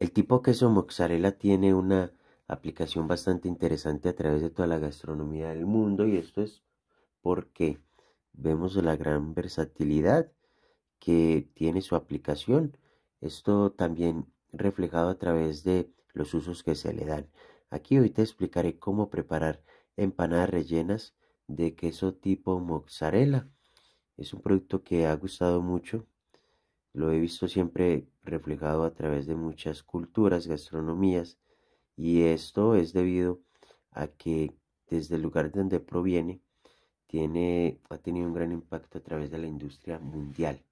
El tipo queso mozzarella tiene una aplicación bastante interesante a través de toda la gastronomía del mundo y esto es porque vemos la gran versatilidad que tiene su aplicación. Esto también reflejado a través de los usos que se le dan. Aquí hoy te explicaré cómo preparar empanadas rellenas de queso tipo mozzarella. Es un producto que ha gustado mucho lo he visto siempre reflejado a través de muchas culturas, gastronomías, y esto es debido a que desde el lugar donde proviene tiene, ha tenido un gran impacto a través de la industria mundial.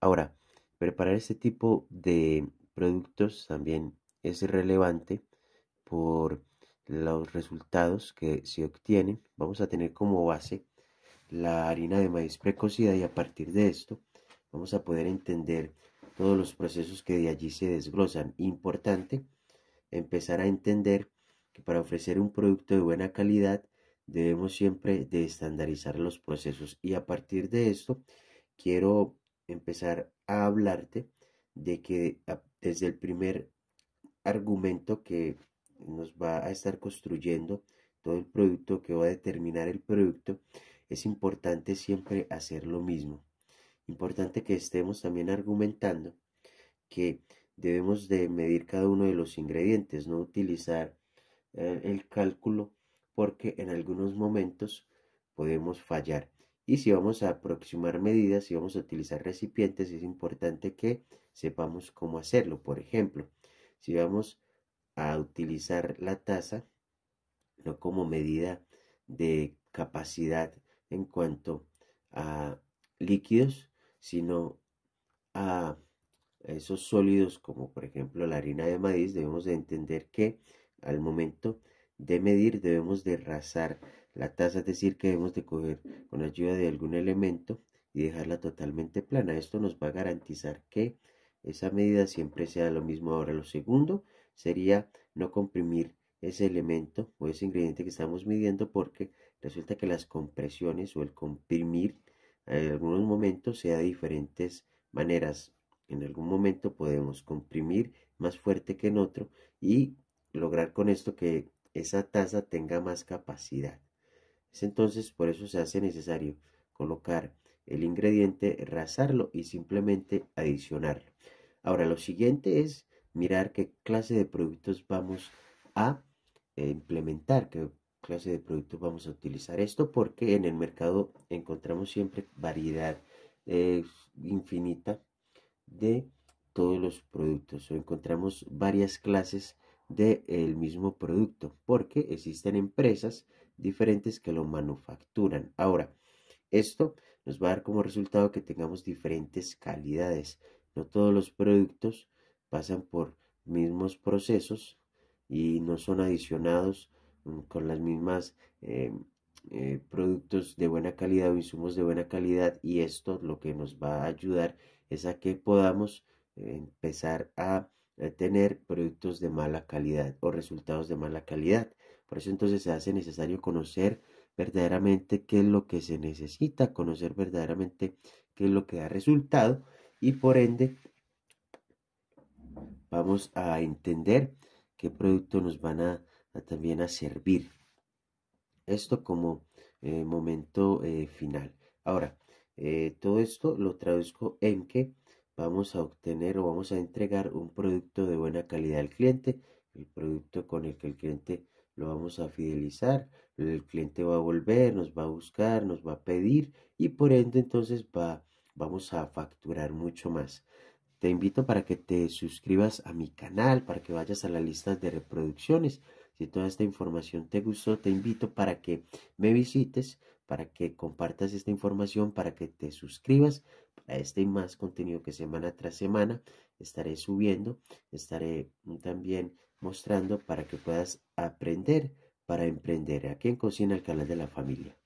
Ahora, preparar este tipo de productos también es relevante por los resultados que se obtienen. Vamos a tener como base la harina de maíz precocida y a partir de esto Vamos a poder entender todos los procesos que de allí se desglosan. Importante empezar a entender que para ofrecer un producto de buena calidad debemos siempre de estandarizar los procesos y a partir de esto quiero empezar a hablarte de que desde el primer argumento que nos va a estar construyendo todo el producto que va a determinar el producto es importante siempre hacer lo mismo Importante que estemos también argumentando que debemos de medir cada uno de los ingredientes, no utilizar eh, el cálculo porque en algunos momentos podemos fallar. Y si vamos a aproximar medidas, si vamos a utilizar recipientes, es importante que sepamos cómo hacerlo. Por ejemplo, si vamos a utilizar la taza, no como medida de capacidad en cuanto a líquidos, sino a esos sólidos como por ejemplo la harina de maíz, debemos de entender que al momento de medir debemos de rasar la taza, es decir, que debemos de coger con ayuda de algún elemento y dejarla totalmente plana. Esto nos va a garantizar que esa medida siempre sea lo mismo. Ahora, lo segundo sería no comprimir ese elemento o ese ingrediente que estamos midiendo porque resulta que las compresiones o el comprimir en algunos momentos sea de diferentes maneras. En algún momento podemos comprimir más fuerte que en otro y lograr con esto que esa taza tenga más capacidad. entonces por eso se hace necesario colocar el ingrediente, rasarlo y simplemente adicionarlo. Ahora lo siguiente es mirar qué clase de productos vamos a eh, implementar, clase de productos vamos a utilizar esto porque en el mercado encontramos siempre variedad eh, infinita de todos los productos o encontramos varias clases del mismo producto porque existen empresas diferentes que lo manufacturan. Ahora, esto nos va a dar como resultado que tengamos diferentes calidades. No todos los productos pasan por mismos procesos y no son adicionados Mm, con las mismas eh, eh, productos de buena calidad o insumos de buena calidad y esto lo que nos va a ayudar es a que podamos eh, empezar a, a, tener productos de mala calidad o resultados de mala calidad. Por eso entonces se hace necesario conocer verdaderamente qué es lo que se necesita, conocer verdaderamente qué es lo que da resultado y por ende vamos a entender qué producto nos van a también a servir. Esto como eh, momento eh, final. Ahora, eh, todo esto lo traduzco en que vamos a obtener o vamos a entregar un producto de buena calidad al cliente, el producto con el que el cliente lo vamos a fidelizar, el cliente va a volver, nos va a buscar, nos va a pedir y por ende entonces va, vamos a facturar mucho más. Te invito para que te suscribas a mi canal, para que vayas a las listas de reproducciones, si toda esta información te gustó, te invito para que me visites, para que compartas esta información, para que te suscribas para este y más contenido que semana tras semana estaré subiendo, estaré mm, también mostrando para que puedas aprender para emprender aquí en Cocina Alcalá de la Familia.